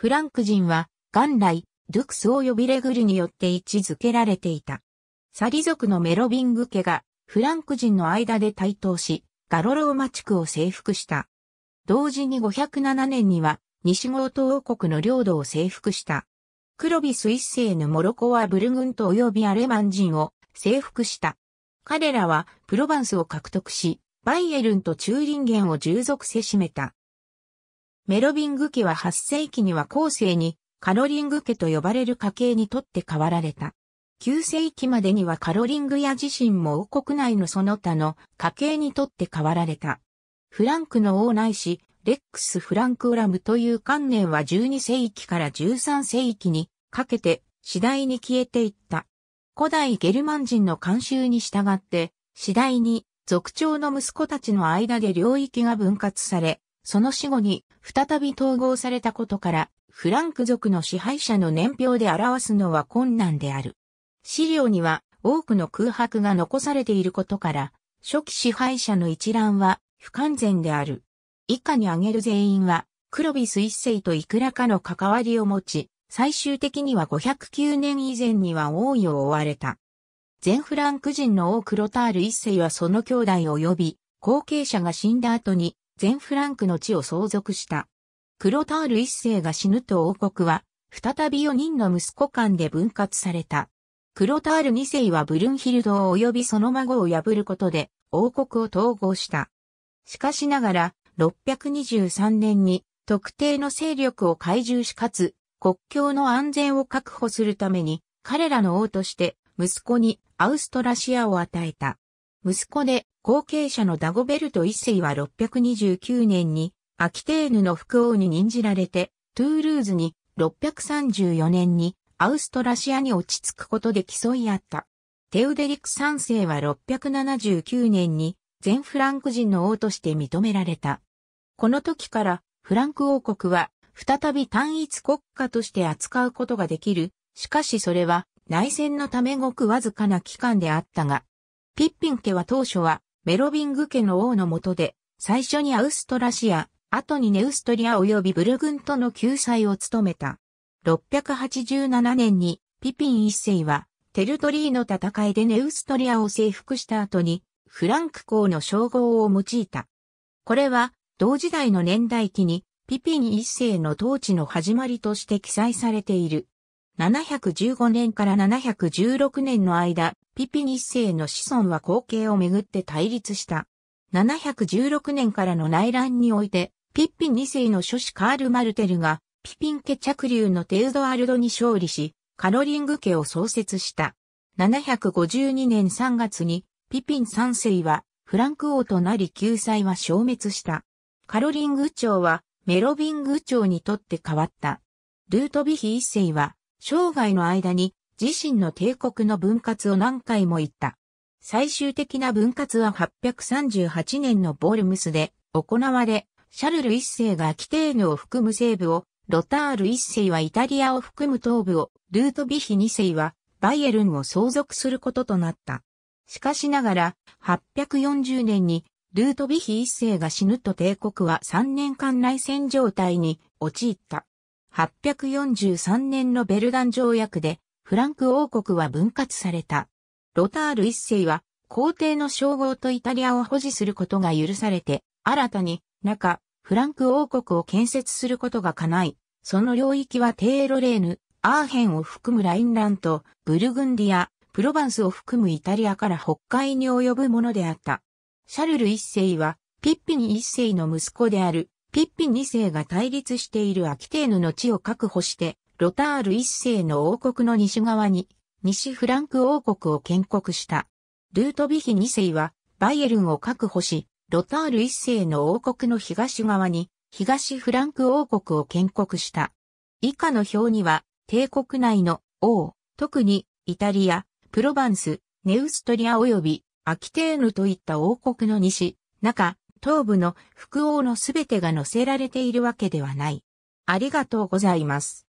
フランク人は、元来、ドゥクス及びレグルによって位置づけられていた。サリ族のメロビング家が、フランク人の間で台頭し、ガロローマ地区を征服した。同時に507年には、西ゴー王国の領土を征服した。クロビス一世のモロコはブルグント及びアレマン人を征服した。彼らはプロヴァンスを獲得し、バイエルンとチューリンゲンを従属せしめた。メロビング家は8世紀には後世にカロリング家と呼ばれる家系にとって変わられた。9世紀までにはカロリング屋自身も王国内のその他の家系にとって変わられた。フランクの王内子、レックス・フランク・オラムという観念は12世紀から13世紀にかけて次第に消えていった。古代ゲルマン人の慣習に従って次第に族長の息子たちの間で領域が分割され、その死後に再び統合されたことから、フランク族の支配者の年表で表すのは困難である。資料には多くの空白が残されていることから、初期支配者の一覧は不完全である。以下に挙げる全員は、クロビス一世といくらかの関わりを持ち、最終的には509年以前には王位を追われた。全フランク人の王クロタール一世はその兄弟及び後継者が死んだ後に全フランクの地を相続した。クロタール一世が死ぬと王国は、再び4人の息子間で分割された。クロタール二世はブルンヒルドを及びその孫を破ることで、王国を統合した。しかしながら、623年に特定の勢力を懐柔しかつ、国境の安全を確保するために、彼らの王として息子にアウストラシアを与えた。息子で後継者のダゴベルト一世は629年にアキテーヌの副王に任じられて、トゥールーズに634年にアウストラシアに落ち着くことで競い合った。テウデリク三世は679年に全フランク人の王として認められた。この時からフランク王国は再び単一国家として扱うことができる。しかしそれは内戦のためごくわずかな期間であったが、ピッピン家は当初はメロビング家の王の下で、最初にアウストラシア、後にネウストリア及びブルグンとの救済を務めた。687年にピピン一世はテルトリーの戦いでネウストリアを征服した後にフランク公の称号を用いた。これは同時代の年代記にピピン一世の統治の始まりとして記載されている。715年から716年の間、ピピン一世の子孫は後継をめぐって対立した。716年からの内乱において、ピッピ二世の諸子カール・マルテルが、ピピン家着流のテウドアルドに勝利し、カロリング家を創設した。752年3月に、ピピン三世は、フランク王となり救済は消滅した。カロリング朝は、メロビング朝にとって変わった。ルートビヒ一世は、生涯の間に、自身の帝国の分割を何回も言った。最終的な分割は838年のボルムスで行われ、シャルル一世がキテーヌを含む西部を、ロタール一世はイタリアを含む東部を、ルートビヒ二世はバイエルンを相続することとなった。しかしながら、840年にルートビヒ一世が死ぬと帝国は3年間内戦状態に陥った。843年のベルガン条約でフランク王国は分割された。ロタール一世は皇帝の称号とイタリアを保持することが許されて、新たに中、フランク王国を建設することが叶い、その領域はテーロレーヌ、アーヘンを含むラインラント、ブルグンディア、プロバンスを含むイタリアから北海に及ぶものであった。シャルル一世は、ピッピニ一世の息子である、ピッピ二世が対立しているアキテーヌの地を確保して、ロタール一世の王国の西側に、西フランク王国を建国した。ルートビヒ二世は、バイエルンを確保し、ロタール一世の王国の東側に、東フランク王国を建国した。以下の表には、帝国内の王、特にイタリア、プロバンス、ネウストリア及びアキテーヌといった王国の西、中、東部の副王のすべてが載せられているわけではない。ありがとうございます。